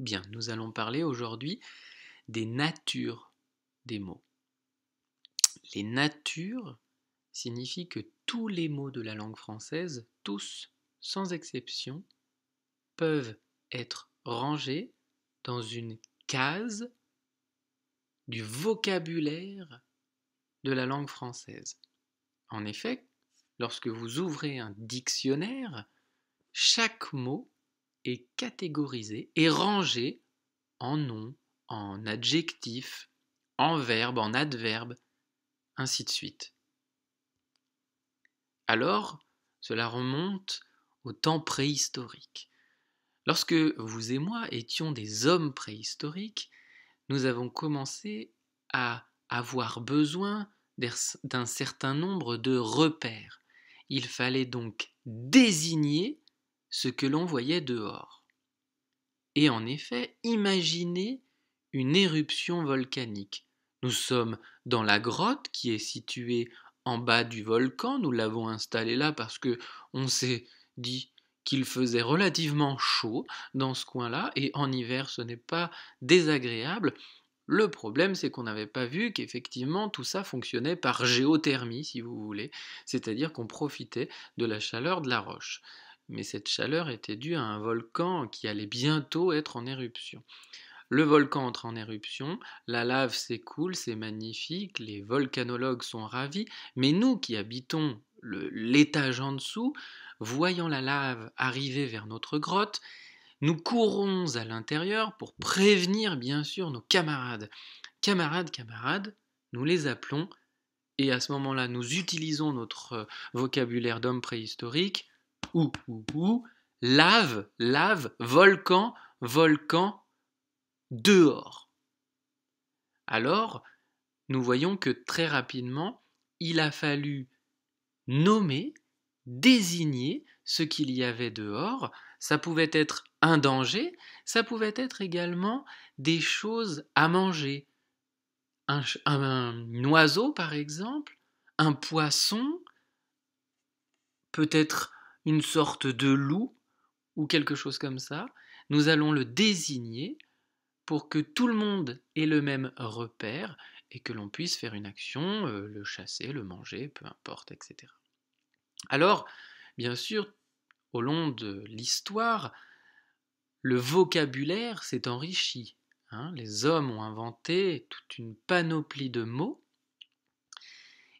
Bien, nous allons parler aujourd'hui des natures des mots. Les natures signifient que tous les mots de la langue française, tous, sans exception, peuvent être rangés dans une case du vocabulaire de la langue française. En effet, lorsque vous ouvrez un dictionnaire, chaque mot est catégorisé et rangé en nom, en adjectif, en verbe, en adverbe, ainsi de suite. Alors, cela remonte au temps préhistorique. Lorsque vous et moi étions des hommes préhistoriques, nous avons commencé à avoir besoin d'un certain nombre de repères. Il fallait donc désigner ce que l'on voyait dehors. Et en effet, imaginez une éruption volcanique. Nous sommes dans la grotte qui est située en bas du volcan, nous l'avons installée là parce que on s'est dit qu'il faisait relativement chaud dans ce coin-là et en hiver ce n'est pas désagréable. Le problème, c'est qu'on n'avait pas vu qu'effectivement tout ça fonctionnait par géothermie, si vous voulez, c'est-à-dire qu'on profitait de la chaleur de la roche mais cette chaleur était due à un volcan qui allait bientôt être en éruption. Le volcan entre en éruption, la lave s'écoule, c'est magnifique, les volcanologues sont ravis, mais nous qui habitons l'étage en dessous, voyant la lave arriver vers notre grotte, nous courons à l'intérieur pour prévenir bien sûr nos camarades. Camarades, camarades, nous les appelons, et à ce moment-là, nous utilisons notre euh, vocabulaire d'homme préhistorique ou, ou, lave, lave, volcan, volcan, dehors. Alors, nous voyons que très rapidement, il a fallu nommer, désigner ce qu'il y avait dehors. Ça pouvait être un danger, ça pouvait être également des choses à manger. Un, un oiseau, par exemple, un poisson, peut-être une sorte de loup ou quelque chose comme ça, nous allons le désigner pour que tout le monde ait le même repère et que l'on puisse faire une action, euh, le chasser, le manger, peu importe, etc. Alors, bien sûr, au long de l'histoire, le vocabulaire s'est enrichi. Hein. les hommes ont inventé toute une panoplie de mots.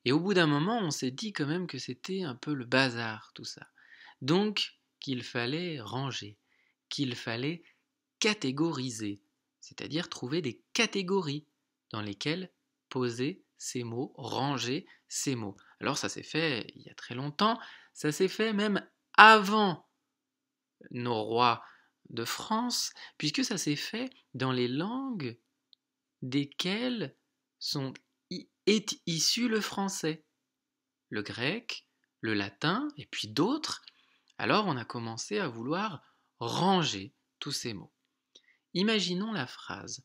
Et au bout d'un moment, on s'est dit quand même que c'était un peu le bazar, tout ça. Donc qu'il fallait ranger, qu'il fallait catégoriser, c'est-à-dire trouver des catégories dans lesquelles poser ces mots, ranger ces mots. Alors ça s'est fait il y a très longtemps, ça s'est fait même avant nos rois de France, puisque ça s'est fait dans les langues desquelles sont, est issu le français, le grec, le latin, et puis d'autres, alors on a commencé à vouloir ranger tous ces mots. Imaginons la phrase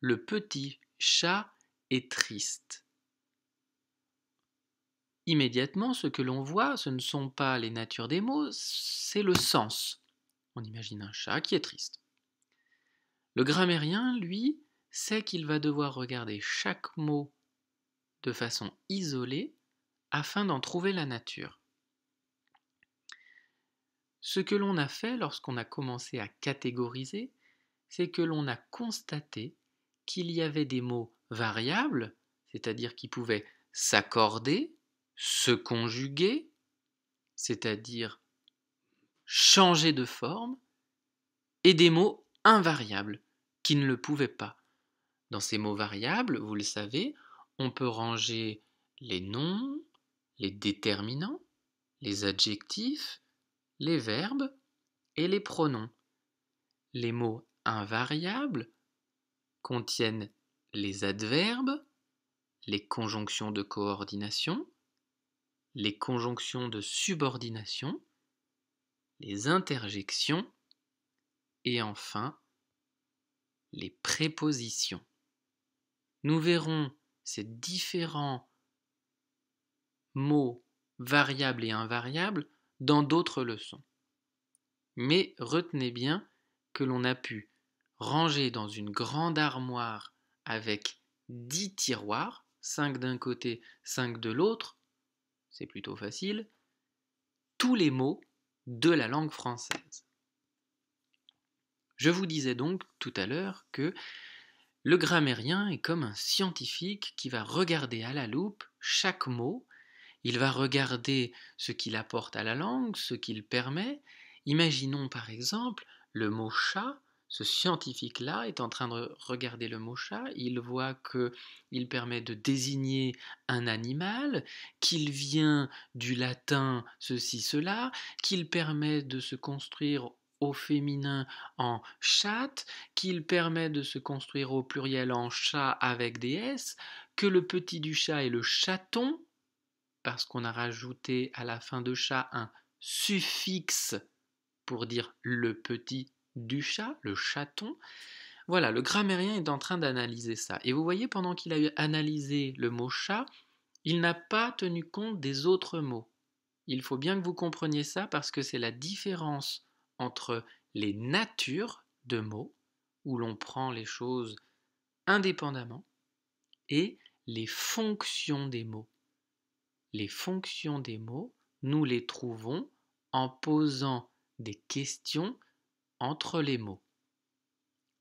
Le petit chat est triste. Immédiatement, ce que l'on voit, ce ne sont pas les natures des mots, c'est le sens. On imagine un chat qui est triste. Le grammairien, lui, sait qu'il va devoir regarder chaque mot de façon isolée afin d'en trouver la nature. Ce que l'on a fait lorsqu'on a commencé à catégoriser, c'est que l'on a constaté qu'il y avait des mots variables, c'est-à-dire qui pouvaient s'accorder, se conjuguer, c'est-à-dire changer de forme, et des mots invariables, qui ne le pouvaient pas. Dans ces mots variables, vous le savez, on peut ranger les noms, les déterminants, les adjectifs, les verbes et les pronoms. Les mots invariables contiennent les adverbes, les conjonctions de coordination, les conjonctions de subordination, les interjections et enfin les prépositions. Nous verrons ces différents mots variables et invariables dans d'autres leçons. Mais retenez bien que l'on a pu ranger dans une grande armoire avec dix tiroirs, cinq d'un côté, cinq de l'autre, c'est plutôt facile, tous les mots de la langue française. Je vous disais donc tout à l'heure que le grammairien est comme un scientifique qui va regarder à la loupe chaque mot il va regarder ce qu'il apporte à la langue, ce qu'il permet. Imaginons par exemple le mot chat. Ce scientifique-là est en train de regarder le mot chat. Il voit que il permet de désigner un animal, qu'il vient du latin ceci cela, qu'il permet de se construire au féminin en chatte, qu'il permet de se construire au pluriel en chat avec des S, que le petit du chat est le chaton, parce qu'on a rajouté à la fin de chat un suffixe pour dire le petit du chat, le chaton. Voilà, le grammairien est en train d'analyser ça. Et vous voyez, pendant qu'il a analysé le mot chat, il n'a pas tenu compte des autres mots. Il faut bien que vous compreniez ça parce que c'est la différence entre les natures de mots, où l'on prend les choses indépendamment, et les fonctions des mots les fonctions des mots, nous les trouvons en posant des questions entre les mots.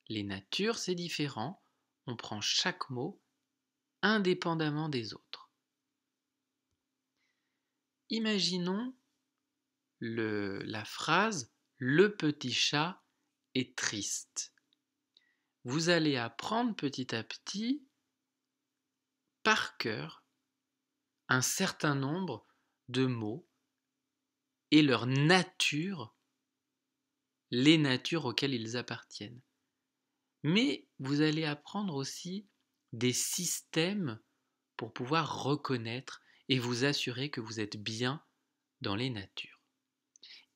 Les natures, c'est différent, on prend chaque mot indépendamment des autres. Imaginons la phrase Le petit chat est triste. Vous allez apprendre petit à petit par cœur un certain nombre de mots et leur nature, les natures auxquelles ils appartiennent. Mais vous allez apprendre aussi des systèmes pour pouvoir reconnaître et vous assurer que vous êtes bien dans les natures.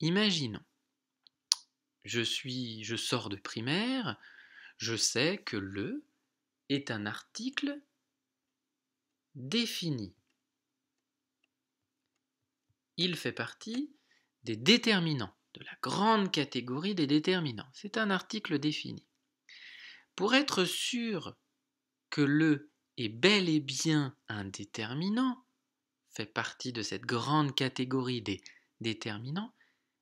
Imaginons, je suis, je sors de primaire, je sais que le est un article défini il fait partie des déterminants, de la grande catégorie des déterminants. C'est un article défini. Pour être sûr que le est bel et bien un déterminant, fait partie de cette grande catégorie des déterminants,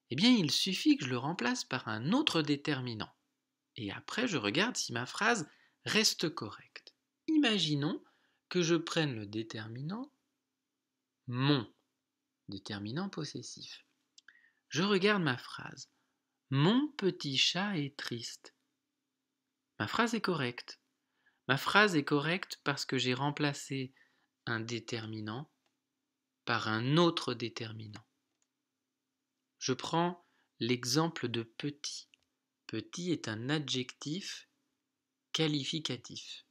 eh bien il suffit que je le remplace par un autre déterminant. Et après, je regarde si ma phrase reste correcte. Imaginons que je prenne le déterminant mon. Déterminant possessif. Je regarde ma phrase. Mon petit chat est triste. Ma phrase est correcte. Ma phrase est correcte parce que j'ai remplacé un déterminant par un autre déterminant. Je prends l'exemple de petit. Petit est un adjectif qualificatif.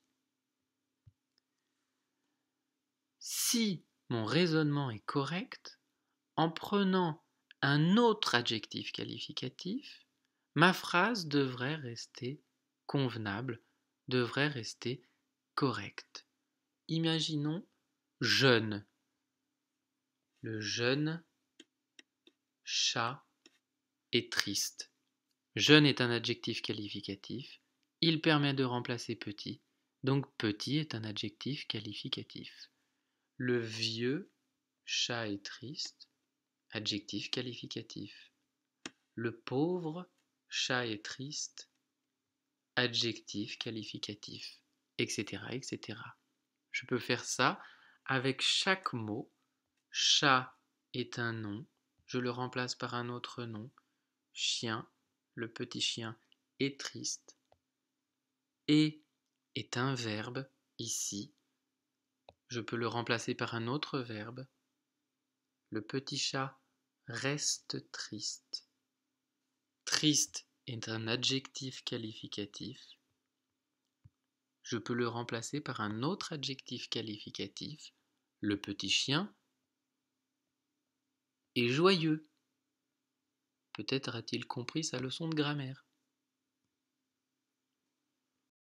Si mon raisonnement est correct, en prenant un autre adjectif qualificatif, ma phrase devrait rester convenable, devrait rester correcte. Imaginons jeune. Le jeune chat est triste. Jeune est un adjectif qualificatif. Il permet de remplacer petit. Donc petit est un adjectif qualificatif. Le vieux chat est triste adjectif qualificatif. Le pauvre chat est triste, adjectif qualificatif, etc., etc. Je peux faire ça avec chaque mot. Chat est un nom, je le remplace par un autre nom. Chien, le petit chien est triste. Et est un verbe ici. Je peux le remplacer par un autre verbe. Le petit chat reste triste. Triste est un adjectif qualificatif. Je peux le remplacer par un autre adjectif qualificatif, le petit chien est joyeux. Peut-être a-t-il compris sa leçon de grammaire.